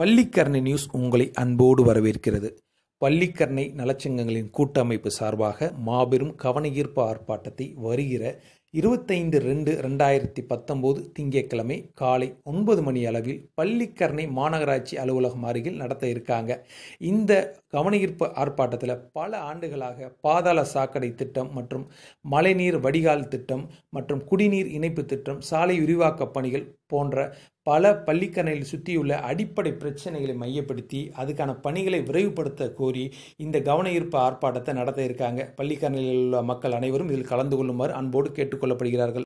Pallikaranai news உங்களை அன்போடு வரவேற்கிறது பள்ளிக்கரணை நலச்சங்கங்களின் கூட்டமைப்பு சார்பாக மாபெரும் ஈர்ப்பு ஆர்ப்பாட்டத்தை வருகிற இருபத்தைந்து ரெண்டு ரெண்டாயிரத்தி பத்தொம்போது திங்கட்கிழமை காலை ஒன்பது மணி அளவில் பள்ளிக்கரணை மாநகராட்சி அலுவலகம் அருகில் நடத்த இருக்காங்க இந்த கவனஈர்ப்பு ஆர்ப்பாட்டத்தில் பல ஆண்டுகளாக பாதாள சாக்கடை திட்டம் மற்றும் மழைநீர் வடிகால் திட்டம் மற்றும் குடிநீர் இணைப்பு திட்டம் சாலை விரிவாக்க பணிகள் போன்ற பல பள்ளிக்கரணையில் சுற்றியுள்ள அடிப்படை பிரச்சனைகளை மையப்படுத்தி அதுக்கான பணிகளை விரைவுபடுத்த கோரி இந்த கவன ஈர்ப்பு ஆர்ப்பாட்டத்தை நடத்த இருக்காங்க பள்ளிக்கரணையில் உள்ள மக்கள் அனைவரும் இதில் கலந்து கொள்ளுமாறு அன்போடு கேட்டுக்கொள் கொல்லப்படுகிறார்கள்